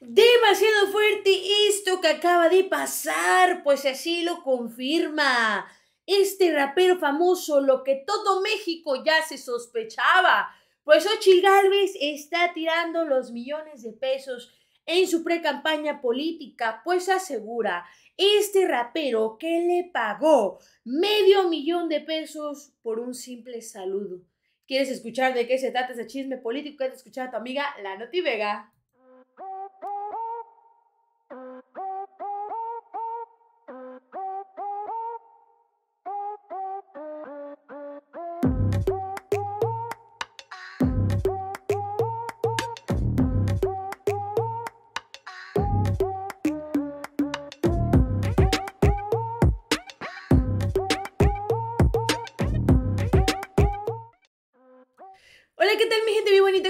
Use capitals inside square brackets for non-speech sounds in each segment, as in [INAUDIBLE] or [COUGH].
demasiado fuerte esto que acaba de pasar, pues así lo confirma este rapero famoso, lo que todo México ya se sospechaba. Pues Ochil Gálvez está tirando los millones de pesos en su pre-campaña política, pues asegura este rapero que le pagó medio millón de pesos por un simple saludo. ¿Quieres escuchar de qué se trata ese chisme político? ¿Quieres escuchar a tu amiga La Noti Vega?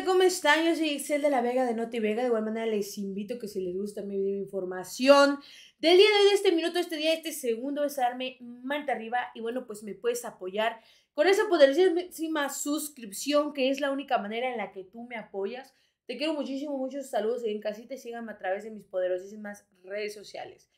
¿cómo están? Yo soy Excel de la Vega de Noti Vega. De igual manera les invito que si les gusta mi video información del día de hoy, de este minuto, este día, este segundo, es darme manta arriba y bueno, pues me puedes apoyar con esa poderosísima suscripción que es la única manera en la que tú me apoyas. Te quiero muchísimo, muchos saludos y en casita te síganme a través de mis poderosísimas redes sociales.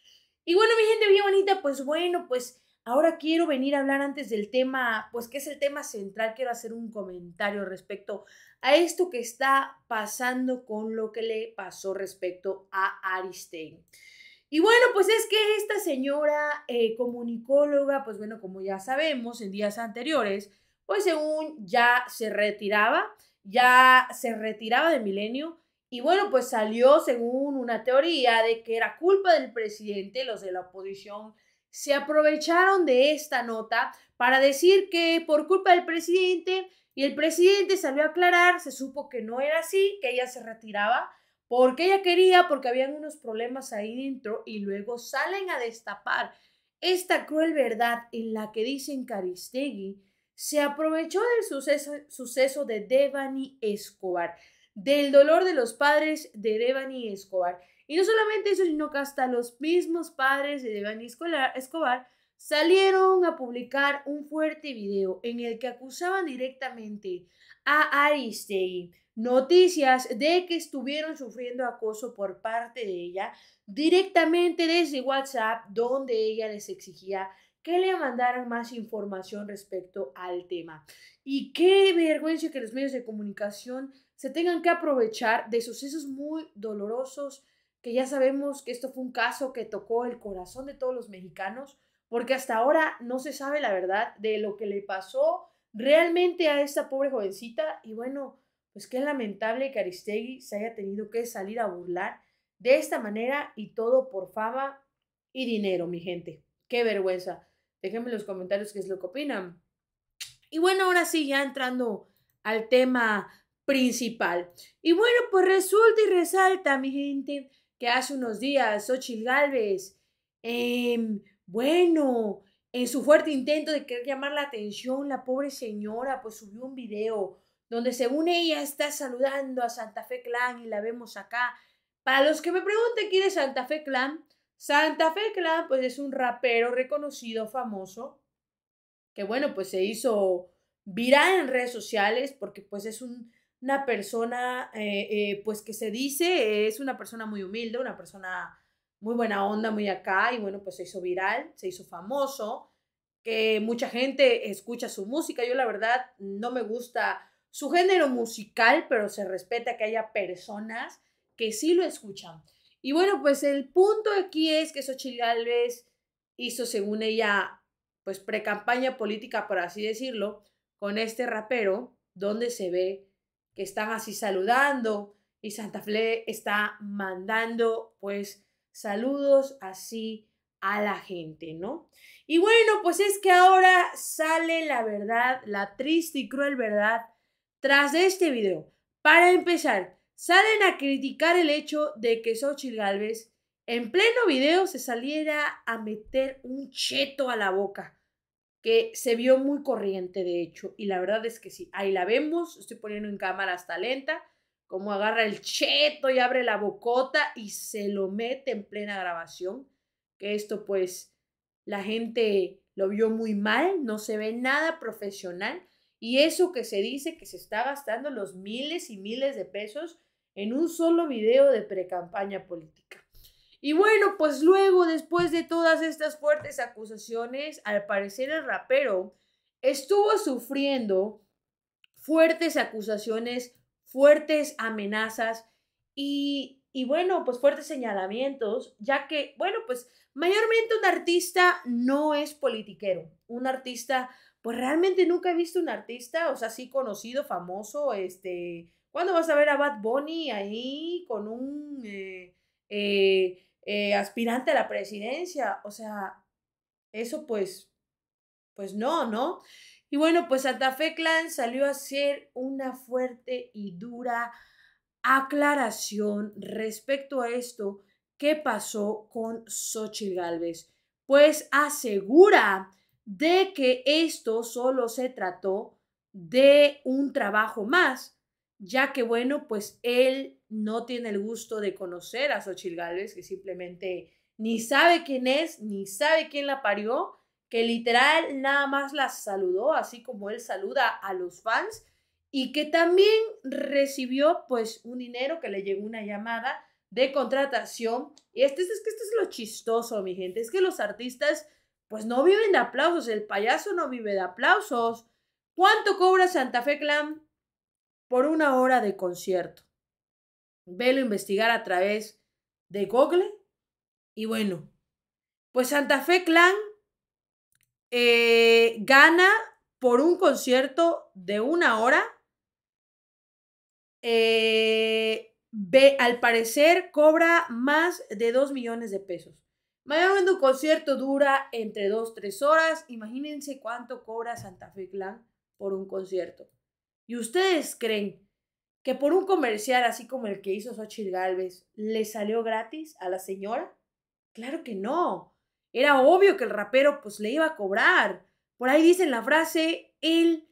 Y bueno, mi gente bien bonita, pues bueno, pues Ahora quiero venir a hablar antes del tema, pues que es el tema central, quiero hacer un comentario respecto a esto que está pasando con lo que le pasó respecto a Aristein. Y bueno, pues es que esta señora eh, comunicóloga, pues bueno, como ya sabemos en días anteriores, pues según ya se retiraba, ya se retiraba de Milenio, y bueno, pues salió según una teoría de que era culpa del presidente, los de la oposición se aprovecharon de esta nota para decir que por culpa del presidente, y el presidente salió a aclarar, se supo que no era así, que ella se retiraba porque ella quería, porque habían unos problemas ahí dentro, y luego salen a destapar esta cruel verdad en la que dicen Caristegui se aprovechó del suceso, suceso de Devani Escobar del dolor de los padres de Devani Escobar. Y no solamente eso, sino que hasta los mismos padres de Devani Escobar salieron a publicar un fuerte video en el que acusaban directamente a aristei Noticias de que estuvieron sufriendo acoso por parte de ella directamente desde WhatsApp, donde ella les exigía que le mandaran más información respecto al tema. Y qué vergüenza que los medios de comunicación se tengan que aprovechar de sucesos muy dolorosos, que ya sabemos que esto fue un caso que tocó el corazón de todos los mexicanos, porque hasta ahora no se sabe la verdad de lo que le pasó realmente a esta pobre jovencita. Y bueno, pues qué lamentable que Aristegui se haya tenido que salir a burlar de esta manera y todo por fama y dinero, mi gente. Qué vergüenza. Déjenme en los comentarios qué es lo que opinan. Y bueno, ahora sí, ya entrando al tema principal. Y bueno, pues resulta y resalta, mi gente, que hace unos días Xochitl Galvez, em, bueno, en su fuerte intento de querer llamar la atención, la pobre señora, pues subió un video donde según ella está saludando a Santa Fe Clan y la vemos acá. Para los que me pregunten quién es Santa Fe Clan, Santa Fe Clan, pues es un rapero reconocido, famoso, que bueno, pues se hizo viral en redes sociales porque pues es un, una persona, eh, eh, pues que se dice, es una persona muy humilde, una persona muy buena onda, muy acá, y bueno, pues se hizo viral, se hizo famoso, que mucha gente escucha su música, yo la verdad no me gusta su género musical, pero se respeta que haya personas que sí lo escuchan. Y bueno, pues el punto aquí es que Xochitl Gálvez hizo, según ella, pues pre-campaña política, por así decirlo, con este rapero, donde se ve que están así saludando y Santa Fle está mandando pues saludos así a la gente, ¿no? Y bueno, pues es que ahora sale la verdad, la triste y cruel verdad tras de este video. Para empezar, salen a criticar el hecho de que Xochitl Galvez en pleno video se saliera a meter un cheto a la boca, que se vio muy corriente de hecho, y la verdad es que sí, ahí la vemos, estoy poniendo en cámara hasta lenta, como agarra el cheto y abre la bocota y se lo mete en plena grabación, que esto pues la gente lo vio muy mal, no se ve nada profesional, y eso que se dice que se está gastando los miles y miles de pesos en un solo video de precampaña política. Y bueno, pues luego, después de todas estas fuertes acusaciones, al parecer el rapero estuvo sufriendo fuertes acusaciones, fuertes amenazas y, y bueno, pues fuertes señalamientos, ya que, bueno, pues mayormente un artista no es politiquero, un artista, pues realmente nunca he visto un artista, o sea, sí conocido, famoso, este, ¿Cuándo vas a ver a Bad Bunny ahí con un eh, eh, eh, aspirante a la presidencia? O sea, eso pues, pues no, ¿no? Y bueno, pues Santa Fe Clan salió a hacer una fuerte y dura aclaración respecto a esto que pasó con Xochitl Galvez, pues asegura de que esto solo se trató de un trabajo más ya que bueno, pues él no tiene el gusto de conocer a Xochitl Galvez, que simplemente ni sabe quién es, ni sabe quién la parió, que literal nada más la saludó, así como él saluda a los fans, y que también recibió pues un dinero que le llegó una llamada de contratación. Y este, es que esto es lo chistoso, mi gente, es que los artistas pues no viven de aplausos, el payaso no vive de aplausos. ¿Cuánto cobra Santa Fe Clan por una hora de concierto. Velo investigar a través de Google. Y bueno, pues Santa Fe Clan eh, gana por un concierto de una hora. Eh, ve, al parecer cobra más de 2 millones de pesos. Mayormente un concierto dura entre 2-3 horas. Imagínense cuánto cobra Santa Fe Clan por un concierto. ¿Y ustedes creen que por un comercial así como el que hizo Xochitl Galvez le salió gratis a la señora? Claro que no. Era obvio que el rapero pues le iba a cobrar. Por ahí dicen la frase, el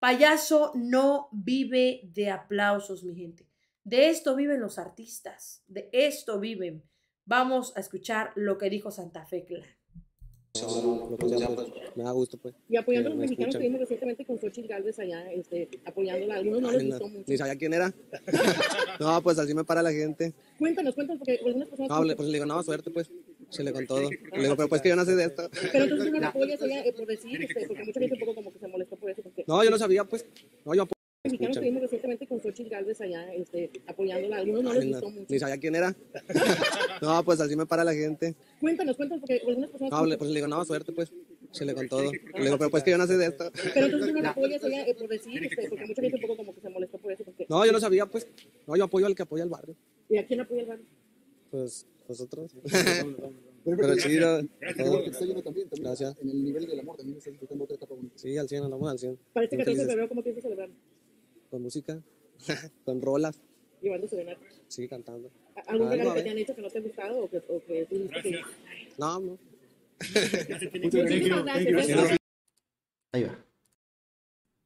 payaso no vive de aplausos, mi gente. De esto viven los artistas, de esto viven. Vamos a escuchar lo que dijo Santa Fe Clan me da gusto, pues. Y apoyando a los mexicanos que recientemente con Xochitl Galvez allá, este, apoyándola. Algunos no les gustó mucho. Ni sabía quién era. [LAUGHS] no, pues así me para la gente. Cuéntanos, cuéntanos, porque algunas personas... No, pues le digo, no, suerte, pues. Se le contó. Le digo, pero pues que yo no sé de esto. Pero entonces no la apoyas ella eh, por decir, este, porque mucha gente un poco como que se molestó por eso. No, yo no sabía, pues. No, yo mexicanos estuvimos recientemente con Xochitl Galvez allá este, apoyándola. Algunos no les gustó mucho. Ni sabía quién era. no, pues así me para la gente. Cuéntanos, cuéntanos, porque algunas personas. No, pues le digo, no, suerte, pues. Se le con todo. Le digo, pero pues que yo no sé de esto. Pero entonces no la apoyas ella por decir, este, porque mucha gente un poco como que se molestó por eso. Porque... No, yo no sabía, pues. No, yo apoyo al que apoya al barrio. ¿Y a quién apoya el barrio? Pues nosotros. Pero, pero, chido. Gracias. En el nivel del amor también está disfrutando otra etapa Sí, al 100, al amor, al 100 Parece que el veo de febrero, ¿cómo piensas celebrar? con música, con rolas. Llevando serenatas. Sí, cantando. ¿Algún regalo que te han dicho que no te ha gustado o que, que... No, no. Ahí va.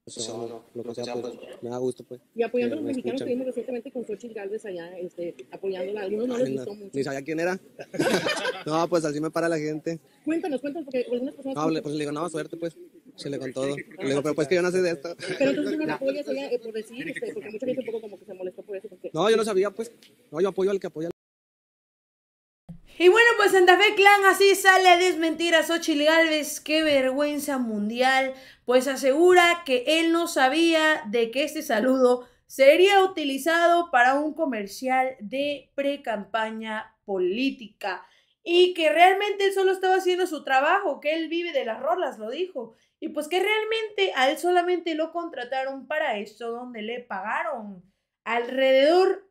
Eso, lo que sea, pues, pues. me da gusto, pues. Y apoyando a los mexicanos, que vimos recientemente con Xochitl Galvez allá, este, apoyándola. Algunos no les gustó mucho. Ni sabía quién era. [LAUGHS] no, pues así me para la gente. Cuéntanos, cuéntanos, porque algunas personas... No, pues le digo, suerte, pues le con todo. Le digo, pero pues que yo no sé de esto. [LAUGHS] Pero entonces no lo apoyas ella eh, por decir, este, porque mucha gente un poco como que se molestó por eso. Porque... No, yo no sabía, pues. No, yo apoyo al que apoya. Y bueno, pues Santa Fe Clan así sale a desmentir a Xochitl Galvez, qué vergüenza mundial, pues asegura que él no sabía de que este saludo sería utilizado para un comercial de precampaña política y que realmente él solo estaba haciendo su trabajo, que él vive de las rolas, lo dijo, pues que realmente a él solamente lo contrataron para esto donde le pagaron alrededor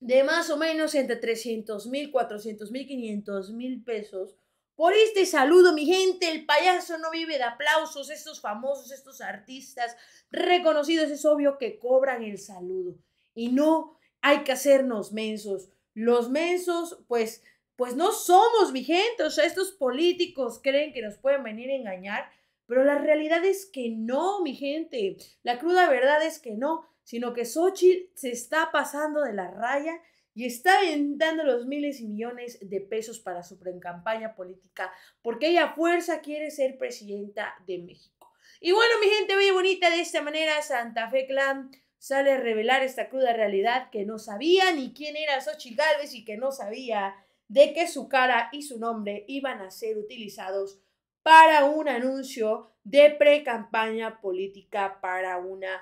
de más o menos entre 300 mil, 400 mil, 500 mil pesos. Por este saludo, mi gente, el payaso no vive de aplausos, estos famosos, estos artistas reconocidos, es obvio que cobran el saludo. Y no hay que hacernos mensos. Los mensos, pues, pues no somos, mi gente. O sea, estos políticos creen que nos pueden venir a engañar pero la realidad es que no, mi gente. La cruda verdad es que no, sino que Xochitl se está pasando de la raya y está aventando los miles y millones de pesos para su campaña política porque ella fuerza quiere ser presidenta de México. Y bueno, mi gente muy bonita, de esta manera Santa Fe Clan sale a revelar esta cruda realidad que no sabía ni quién era Xochitl Gálvez y que no sabía de que su cara y su nombre iban a ser utilizados para un anuncio de pre-campaña política para una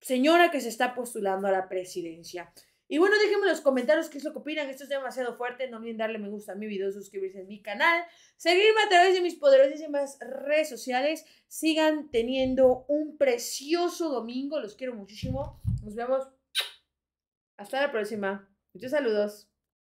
señora que se está postulando a la presidencia. Y bueno, déjenme en los comentarios qué es lo que opinan. Esto es demasiado fuerte. No olviden darle me gusta a mi video, suscribirse a mi canal, seguirme a través de mis poderosísimas redes sociales. Sigan teniendo un precioso domingo. Los quiero muchísimo. Nos vemos. Hasta la próxima. Muchos saludos.